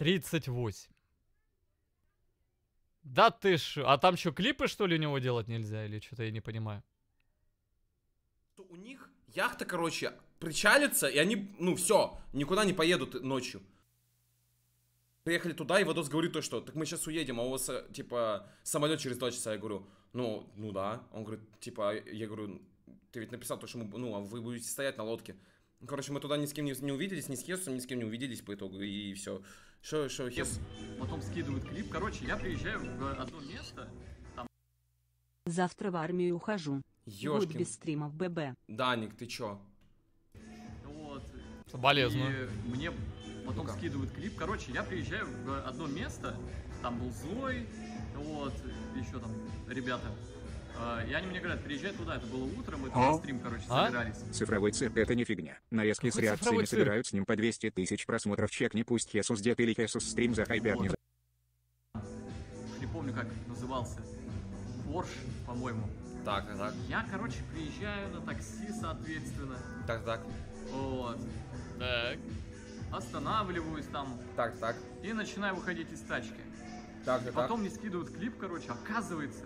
38. Да ты ж... А там что, клипы, что ли, у него делать нельзя? Или что-то я не понимаю. У них яхта, короче, причалится, и они, ну, все, никуда не поедут ночью. Приехали туда, и водос говорит то, что, так мы сейчас уедем, а у вас, э, типа, самолет через два часа. Я говорю, ну, ну да. Он говорит, типа, я говорю, ты ведь написал то, что мы, ну, а вы будете стоять на лодке. Ну, короче, мы туда ни с кем не, увиделись, ни с Хесусом, ни с кем не увиделись по итогу, и, все. Что, что? Хес... Потом скидывают клип. Короче, я приезжаю в одно место, там... Завтра в армию ухожу. Ёшкин. Будь без стримов, ББ. Даник, ты чё? Вот. Соболезно. И мне потом ну скидывают клип. Короче, я приезжаю в одно место, там был Злой, вот, еще там ребята. И а, они мне говорят, приезжай туда, это было утром, мы там на стрим, короче, а? Цифровой цирк это не фигня. Нарезки Какой с реакциями собирают с ним по 200 тысяч просмотров. не пусть Хесус дед или Хесус стрим захайпят. Вот. Не помню, как назывался. Порш, по-моему. Так, так. Я, короче, приезжаю на такси, соответственно. Так, так. Вот. Так. Останавливаюсь там. Так, так. И начинаю выходить из тачки. Так, так. Потом мне скидывают клип, короче, оказывается,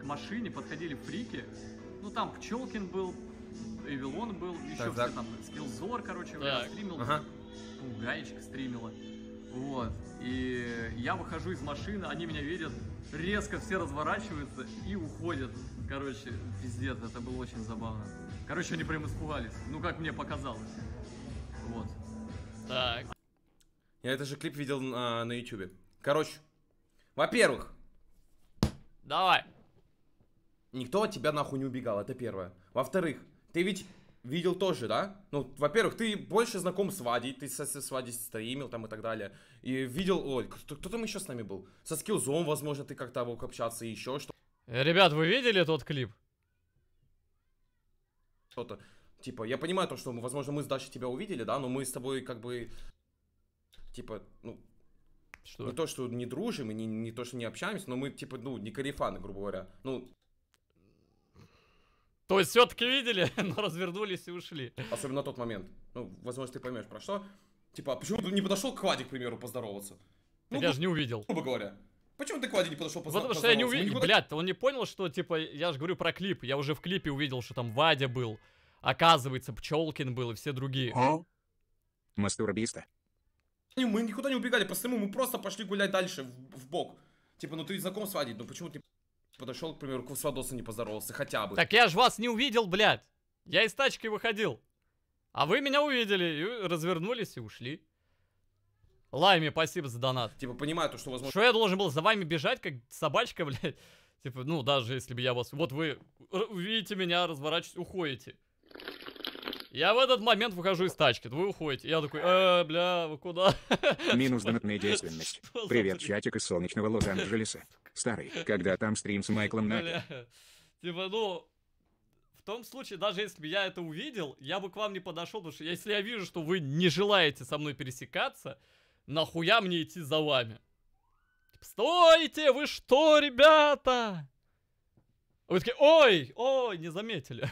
к машине подходили фрики. Ну, там Пчелкин был, Эвилон был, еще так, все так. там, Скиллзор, короче, так. стримил, ага. Пугаечка стримила. Вот. И я выхожу из машины, они меня видят, резко все разворачиваются и уходят. Короче, пиздец, это было очень забавно. Короче, они прям испугались. Ну, как мне показалось. Вот. Так. Я этот же клип видел на, на YouTube. Короче, во-первых. Давай. Никто от тебя нахуй не убегал, это первое. Во-вторых, ты ведь видел тоже, да? Ну, во-первых, ты больше знаком с Вадей, ты со, со, с Вадей стримил там и так далее. И видел, ой, кто, кто там еще с нами был? Со Скиллзом, возможно, ты как-то мог общаться и еще что-то. Э, ребят, вы видели тот клип? Что-то. Типа, я понимаю то, что, возможно, мы с Дашей тебя увидели, да, но мы с тобой как бы, типа, ну, что? не то, что не дружим и не, не то, что не общаемся, но мы, типа, ну, не корефаны, грубо говоря. Ну, то есть все-таки видели, но развернулись и ушли. Особенно на тот момент. Ну, возможно, ты поймешь про что. Типа, «А почему ты не подошел к Владе, к примеру, поздороваться? Ну, я ну, же не увидел. Грубо говоря. Почему ты к Ваде не подошел поздороваться? Потому что я не увидел. Никуда... Блядь, он не понял, что, типа, я же говорю про клип. Я уже в клипе увидел, что там Вадя был. Оказывается, Пчелкин был и все другие. О? Мастурбиста. Мы никуда не убегали, просто мы просто пошли гулять дальше, в, в бок. Типа, ну ты знаком с Вадей, ну почему ты подошел, к примеру, к Вадосу не поздоровался, хотя бы. Так я же вас не увидел, блядь. Я из тачки выходил. А вы меня увидели, и развернулись и ушли. Лайме, спасибо за донат. Типа, понимаю, то, что возможно... Что я должен был за вами бежать, как собачка, блядь? Типа, ну, даже если бы я вас... Вот вы увидите меня, разворачиваете, уходите. Я в этот момент выхожу из тачки, вы уходите. Я такой, э, бля, вы куда? Минус донатная деятельность. Привет, чатик из солнечного Лос-Анджелеса. Старый, когда там стрим с Майклом Наки. Типа, ну, в том случае, даже если бы я это увидел, я бы к вам не подошел, потому что если я вижу, что вы не желаете со мной пересекаться, нахуя мне идти за вами? Типа, стойте, вы что, ребята? вы такие, ой, ой, не заметили.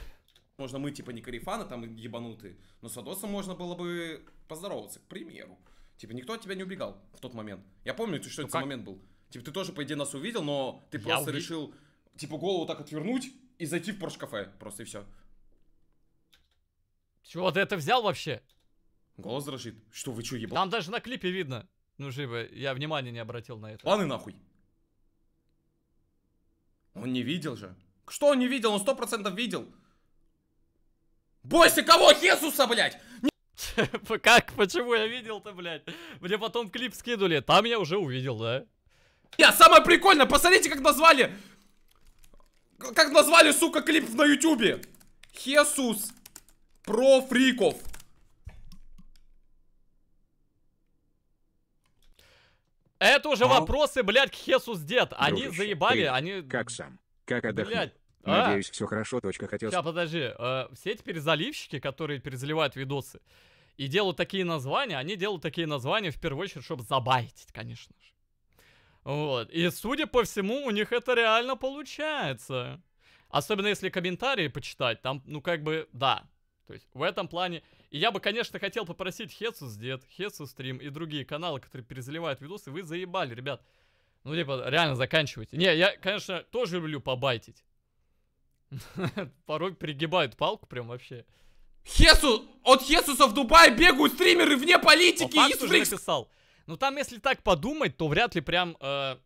Можно мы типа не карифаны там ебанутые, но с Адосом можно было бы поздороваться, к примеру. Типа никто от тебя не убегал в тот момент. Я помню, что ну, это как? момент был. Типа, ты тоже, по идее, нас увидел, но ты я просто увид... решил, типа, голову так отвернуть и зайти в Порш-кафе. Просто и все. Чего ты это взял вообще? Голос дрожит. Что, вы что, ебал? Там даже на клипе видно. Ну, живо, я внимания не обратил на это. Ладно нахуй. Он не видел же. Что он не видел? Он сто процентов видел. Бойся кого? Хесуса, блядь! Как? Почему я видел-то, блядь? Мне потом клип скинули. Там я уже увидел, да? Я, а самое прикольное, посмотрите, как назвали... Как назвали, сука, клип на ютюбе. Хесус. Про фриков. Это уже а? вопросы, блядь, к Хесус дед. Они Дружище, заебали, ты они... Как сам? Как отдохнул? Блядь. А? Надеюсь, все хорошо, точка хотел... Сейчас, подожди. Э, все эти перезаливщики, которые перезаливают видосы и делают такие названия, они делают такие названия в первую очередь, чтобы забайтить, конечно же. Вот. И, судя по всему, у них это реально получается. Особенно если комментарии почитать, там, ну, как бы, да. То есть, в этом плане... И я бы, конечно, хотел попросить Хесус Дед, Хесус Стрим и другие каналы, которые перезаливают видосы, вы заебали, ребят. Ну, типа, реально заканчивайте. Не, я, конечно, тоже люблю побайтить. Порой пригибают палку прям вообще. Хесус! От Хесуса в Дубае бегают стримеры вне политики и написал. Ну там, если так подумать, то вряд ли прям э,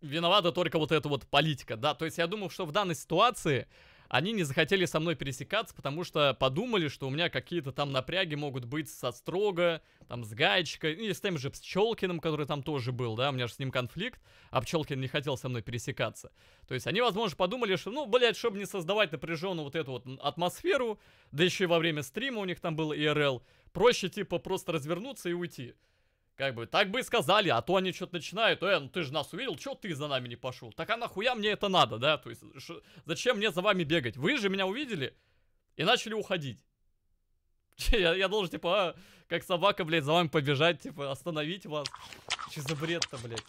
виновата только вот эта вот политика, да. То есть я думаю, что в данной ситуации они не захотели со мной пересекаться, потому что подумали, что у меня какие-то там напряги могут быть со Строго, там с Гаечкой, ну, и с тем же Пчелкиным, который там тоже был, да, у меня же с ним конфликт, а Пчелкин не хотел со мной пересекаться. То есть они, возможно, подумали, что, ну, блядь, чтобы не создавать напряженную вот эту вот атмосферу, да еще и во время стрима у них там был ИРЛ, проще, типа, просто развернуться и уйти. Как бы, так бы и сказали, а то они что-то начинают, э, ну ты же нас увидел, что ты за нами не пошел? Так а нахуя мне это надо, да? То есть, шо, зачем мне за вами бегать? Вы же меня увидели и начали уходить. Я, я должен, типа, а, как собака, блядь, за вами побежать, типа, остановить вас. Че за бред-то, блядь?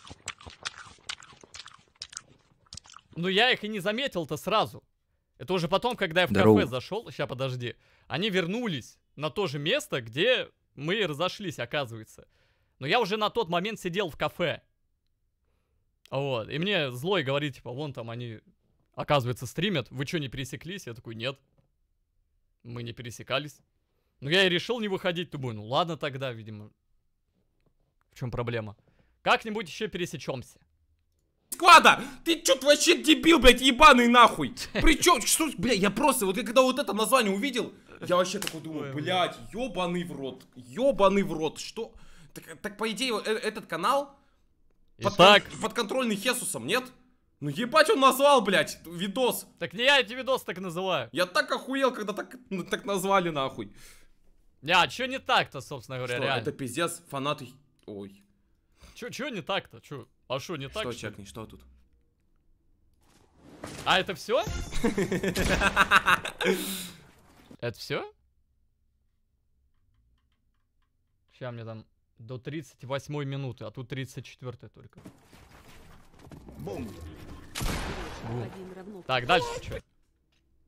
Ну я их и не заметил-то сразу. Это уже потом, когда я в Здорово. кафе зашел, сейчас подожди, они вернулись на то же место, где мы разошлись, оказывается. Но я уже на тот момент сидел в кафе. Вот, и мне злой говорит, типа, вон там они, оказывается, стримят, вы что, не пересеклись? Я такой, нет, мы не пересекались. Ну, я и решил не выходить, думаю, ну ладно тогда, видимо. В чем проблема? Как-нибудь еще пересечемся. Склада! Ты чё, ты вообще дебил, блядь, ебаный нахуй? Причем, что, блядь, я просто, вот когда вот это название увидел, я вообще такой думаю, блядь, ебаный в рот, ебаный в рот, что... Так, так по идее, э, этот канал под, Итак. Кон подконтрольный Хесусом, нет? Ну ебать он назвал, блядь, видос. Так не я эти видосы так называю. Я так охуел, когда так, ну, так назвали, нахуй. Не, а чё не так-то, собственно говоря, что, это пиздец, фанаты... Ой. Чё, чё не так-то, чё? А шо, не что, не так? Что, чекни, что тут? А это все? Это все? Сейчас мне там до 38 минуты, а тут 34 только. Бум. Так, дальше что?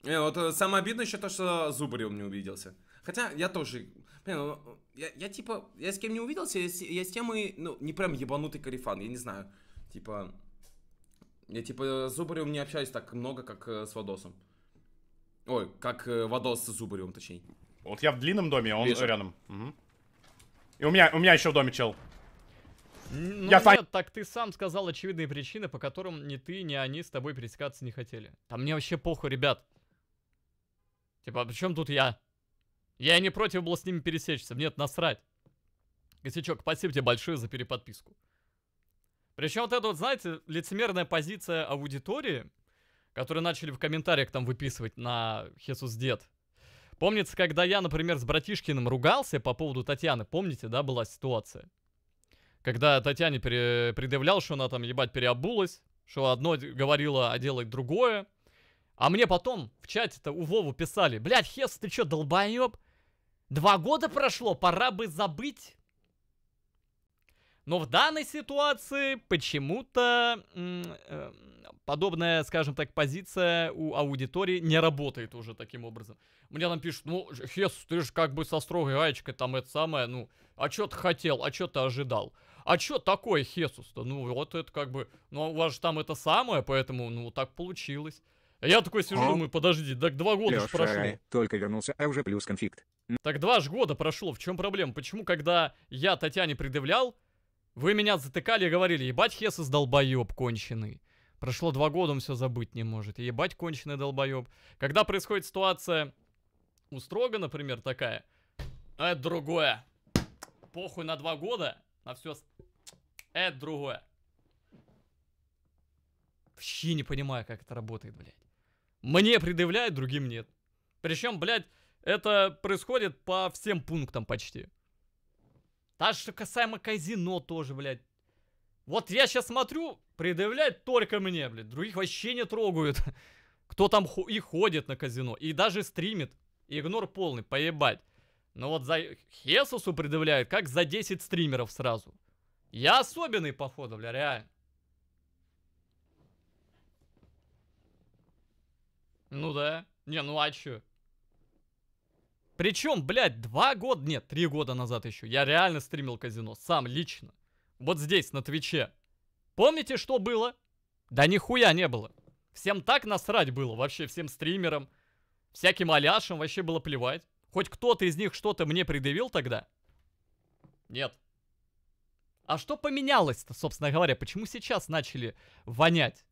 Не, вот э, самое обидное еще то, что Зубарев не увиделся. Хотя я тоже, блин, ну, я, я типа, я с кем не увиделся, я с, я с тем и, ну, не прям ебанутый карифан, я не знаю. Типа, я типа с Зубаревым не общаюсь так много, как э, с Водосом. Ой, как э, Водос с Зубаревым, точнее. Вот я в длинном доме, а он Вижу. рядом. Угу. И у меня, у меня еще в доме чел. Ну, я нет, так ты сам сказал очевидные причины, по которым ни ты, ни они с тобой пересекаться не хотели. Там мне вообще похуй, ребят. Типа, а при чем тут я? Я не против был с ними пересечься, нет, насрать. Косячок, спасибо тебе большое за переподписку. Причем вот эта вот, знаете, лицемерная позиция аудитории, которую начали в комментариях там выписывать на Хесус Дед, Помнится, когда я, например, с Братишкиным ругался по поводу Татьяны, помните, да, была ситуация? Когда Татьяне пере... предъявлял, что она там, ебать, переобулась, что одно говорила, а делает другое. А мне потом в чате-то у Вову писали, блядь, Хес, ты чё, долбоёб? Два года прошло, пора бы забыть. Но в данной ситуации почему-то э, подобная, скажем так, позиция у аудитории не работает уже таким образом. Мне там пишут, ну, Хесус, ты же как бы со строгой гаечкой там это самое, ну, а что ты хотел, а что ты ожидал? А что такое Хесус-то? Ну, вот это как бы, ну, у вас же там это самое, поэтому, ну, так получилось. Я такой сижу, О? А? думаю, подожди, так два года Леша, же прошло. Только вернулся, а уже плюс конфликт. Так два же года прошло, в чем проблема? Почему, когда я Татьяне предъявлял, вы меня затыкали и говорили, ебать Хесус долбоеб конченый. Прошло два года, он все забыть не может. Ебать конченый долбоеб. Когда происходит ситуация у Строга, например, такая, а это другое. Похуй на два года, на все... Это другое. Вообще не понимаю, как это работает, блядь. Мне предъявляют, другим нет. Причем, блядь, это происходит по всем пунктам почти. Так что касаемо казино тоже, блядь. Вот я сейчас смотрю, предъявляют только мне, блядь. Других вообще не трогают. Кто там и ходит на казино, и даже стримит. Игнор полный, поебать. Но вот за Хесусу предъявляют, как за 10 стримеров сразу. Я особенный, походу, бля, реально. Ну да. Не, ну а чё? Причем, блядь, два года, нет, три года назад еще, я реально стримил казино, сам лично. Вот здесь, на Твиче. Помните, что было? Да нихуя не было. Всем так насрать было, вообще всем стримерам, всяким аляшам вообще было плевать. Хоть кто-то из них что-то мне предъявил тогда? Нет. А что поменялось-то, собственно говоря? Почему сейчас начали вонять?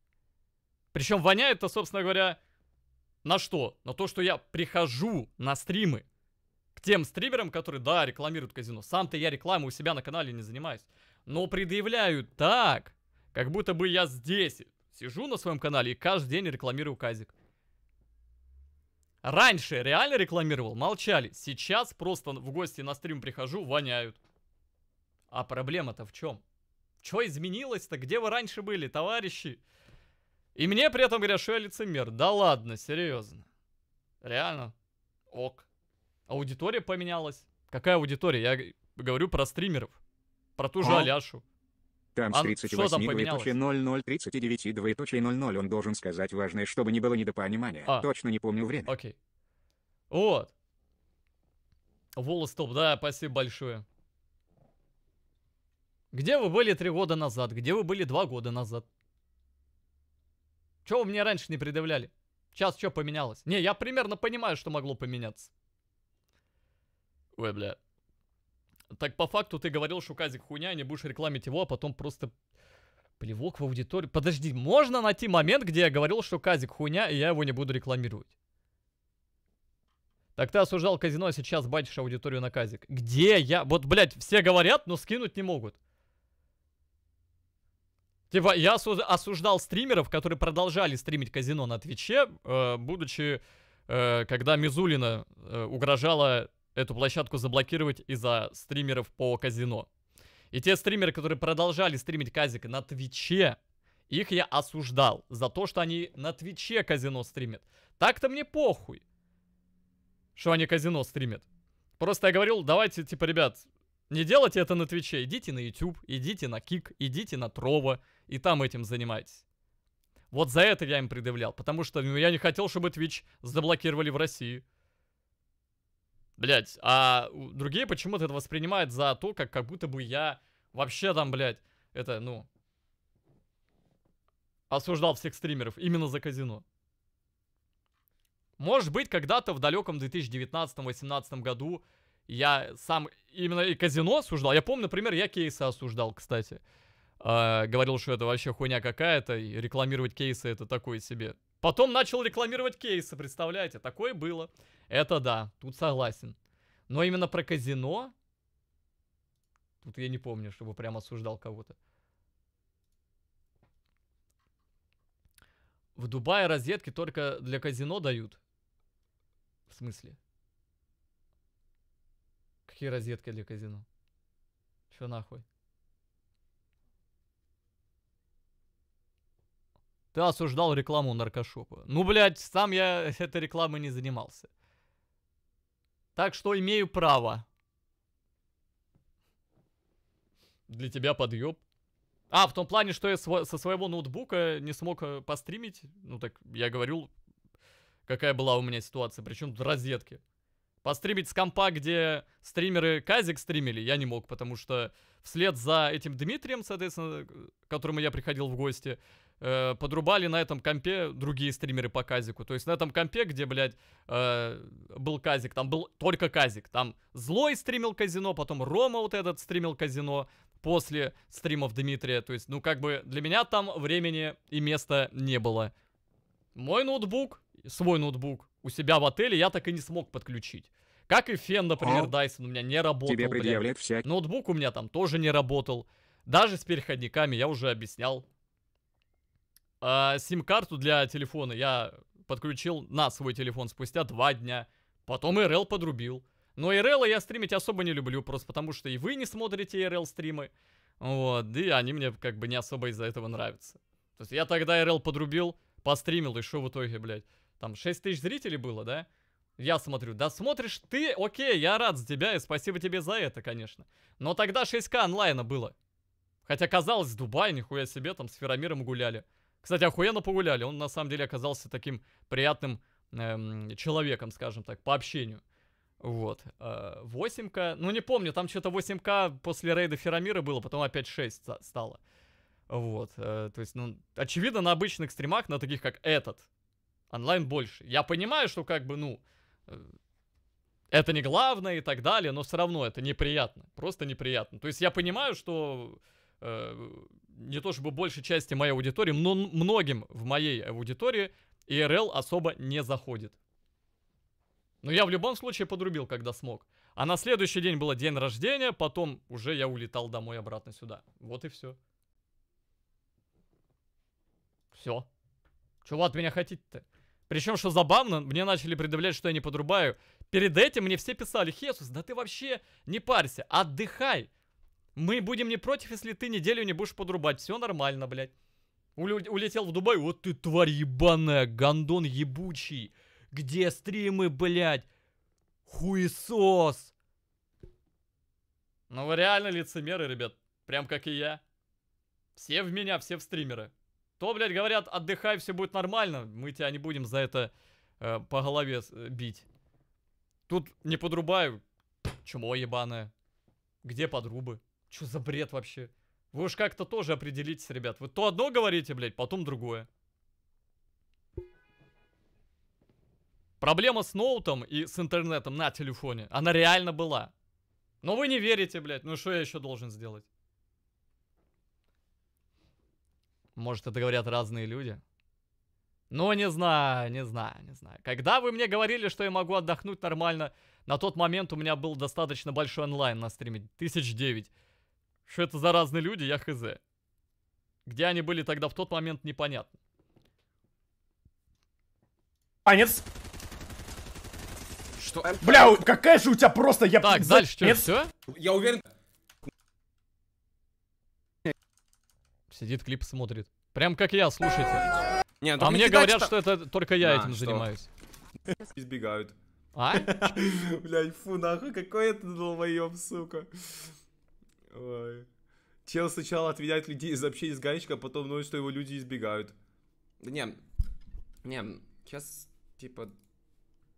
Причем воняет-то, собственно говоря, на что? На то, что я прихожу на стримы, к тем стримерам, которые, да, рекламируют казино. Сам-то я рекламу у себя на канале не занимаюсь. Но предъявляют так, как будто бы я здесь сижу на своем канале и каждый день рекламирую казик. Раньше реально рекламировал, молчали. Сейчас просто в гости на стрим прихожу, воняют. А проблема-то в чем? Что изменилось-то? Где вы раньше были, товарищи? И мне при этом говорят, что я лицемер. Да ладно, серьезно. Реально? Ок. Аудитория поменялась. Какая аудитория? Я говорю про стримеров. Про ту же О. Аляшу. Там с 38 двоеточие 00, 39 двоеточие 00. Он должен сказать важное, чтобы не было недопонимания. А. Точно не помню время. Окей. Вот. Волос топ, да, спасибо большое. Где вы были три года назад? Где вы были два года назад? Чего вы мне раньше не предъявляли? Сейчас что поменялось? Не, я примерно понимаю, что могло поменяться. Ой, бля. Так по факту ты говорил, что Казик хуйня, не будешь рекламить его, а потом просто плевок в аудиторию. Подожди, можно найти момент, где я говорил, что Казик хуйня, и я его не буду рекламировать? Так ты осуждал казино, а сейчас батишь аудиторию на Казик. Где я? Вот, блядь, все говорят, но скинуть не могут. Типа, я осуждал стримеров, которые продолжали стримить казино на Твиче, э, будучи, э, когда Мизулина э, угрожала эту площадку заблокировать из-за стримеров по казино. И те стримеры, которые продолжали стримить казик на Твиче, их я осуждал за то, что они на Твиче казино стримят. Так-то мне похуй, что они казино стримят. Просто я говорил, давайте, типа, ребят, не делайте это на Твиче. Идите на YouTube, идите на Кик, идите на Трова, и там этим занимайтесь. Вот за это я им предъявлял, потому что ну, я не хотел, чтобы Twitch заблокировали в России. Блять, а другие почему-то это воспринимают за то, как, как будто бы я вообще там, блядь, это, ну, осуждал всех стримеров именно за казино. Может быть, когда-то в далеком 2019-2018 году я сам именно и казино осуждал. Я помню, например, я кейсы осуждал, кстати. Э, говорил, что это вообще хуйня какая-то, и рекламировать кейсы это такое себе. Потом начал рекламировать кейсы, представляете? Такое было. Это да, тут согласен. Но именно про казино... Тут я не помню, чтобы прям осуждал кого-то. В Дубае розетки только для казино дают. В смысле? Какие розетки для казино? Что нахуй? Ты осуждал рекламу наркошопа. Ну, блядь, сам я этой рекламой не занимался. Так что имею право. Для тебя подъеб. А, в том плане, что я со своего ноутбука не смог э, постримить. Ну так, я говорил, какая была у меня ситуация. Причем розетки. Постримить с компа, где стримеры Казик стримили, я не мог, потому что вслед за этим Дмитрием, соответственно, к которому я приходил в гости, э, подрубали на этом компе другие стримеры по Казику. То есть на этом компе, где, блядь, э, был Казик, там был только Казик. Там Злой стримил казино, потом Рома вот этот стримил казино после стримов Дмитрия. То есть, ну, как бы для меня там времени и места не было. Мой ноутбук, свой ноутбук, у себя в отеле я так и не смог подключить. Как и фен, например, а? О, Dyson у меня не работал. Тебе предъявляют всякие. Ноутбук у меня там тоже не работал. Даже с переходниками я уже объяснял. А, сим-карту для телефона я подключил на свой телефон спустя два дня. Потом РЛ подрубил. Но РЛ я стримить особо не люблю, просто потому что и вы не смотрите РЛ стримы. Вот, и они мне как бы не особо из-за этого нравятся. То есть я тогда РЛ подрубил, постримил, и что в итоге, блядь? Там 6 тысяч зрителей было, да? Я смотрю, да смотришь ты, окей, я рад за тебя и спасибо тебе за это, конечно. Но тогда 6к онлайна было. Хотя казалось, Дубай, нихуя себе, там с Феромиром гуляли. Кстати, охуенно погуляли, он на самом деле оказался таким приятным эм, человеком, скажем так, по общению. Вот, э, 8к, ну не помню, там что-то 8к после рейда Феромира было, потом опять 6 стало. Вот, э, то есть, ну, очевидно, на обычных стримах, на таких как этот, онлайн больше. Я понимаю, что как бы, ну, э, это не главное и так далее, но все равно это неприятно, просто неприятно. То есть я понимаю, что э, не то чтобы большей части моей аудитории, но многим в моей аудитории ИРЛ особо не заходит. Но я в любом случае подрубил, когда смог. А на следующий день было день рождения, потом уже я улетал домой обратно сюда. Вот и все. Все. Чего от меня хотите-то? Причем, что забавно, мне начали предъявлять, что я не подрубаю. Перед этим мне все писали, Хесус, да ты вообще не парься, отдыхай. Мы будем не против, если ты неделю не будешь подрубать. Все нормально, блядь. Улю- улетел в Дубай, вот ты тварь ебаная, гондон ебучий. Где стримы, блядь? Хуесос. Ну вы реально лицемеры, ребят. Прям как и я. Все в меня, все в стримеры то, блядь, говорят, отдыхай, все будет нормально, мы тебя не будем за это э, по голове э, бить. Тут не подрубаю, чмо ебаное. Где подрубы? Чё за бред вообще? Вы уж как-то тоже определитесь, ребят. Вы то одно говорите, блядь, потом другое. Проблема с ноутом и с интернетом на телефоне, она реально была. Но вы не верите, блядь, ну что я еще должен сделать? Может, это говорят разные люди? Ну, не знаю, не знаю, не знаю. Когда вы мне говорили, что я могу отдохнуть нормально, на тот момент у меня был достаточно большой онлайн на стриме, тысяч девять. Что это за разные люди, я хз. Где они были тогда в тот момент, непонятно. Конец. Что? Бля, какая же у тебя просто... Я... Так, дальше что, все? Я уверен... Сидит клип, смотрит. Прям как я, слушайте. Не, ну а мне не говорят, что... что это только я да, этим что? занимаюсь. Избегают. А? Блять, фу, нахуй, какой это долбоеб, сука. Ой. Чел сначала отведает людей из общения с Ганечка, а потом ноет, что его люди избегают. Да не, не, сейчас, типа,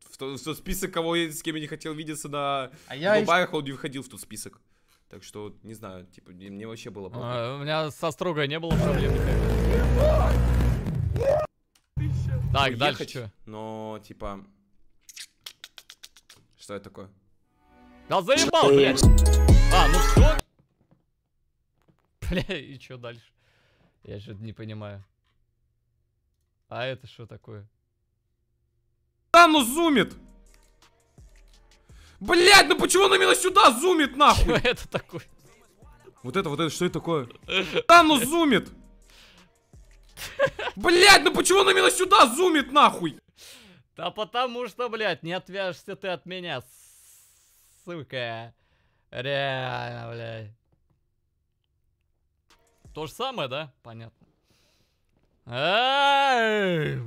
в тот, в тот список, кого я с кем я не хотел видеться на а Дубаях, еще... он не входил в тот список. Так что, не знаю, типа, мне вообще было плохо. А, у меня со строгой не было проблем типа, Так, дальше что? Но, типа... Что это такое? Да заебал, блядь! А, ну что? Бля, и что дальше? Я же не понимаю. А это что такое? Да, ну зумит! Блять, ну почему он именно сюда зумит, нахуй? Что это такое? Вот это, вот это, что это такое? Там, ну зумит! Блять, ну почему он именно сюда зумит, нахуй? Да потому что, блядь, не отвяжешься ты от меня, сука. Реально, блядь. То же самое, да? Понятно. Ай,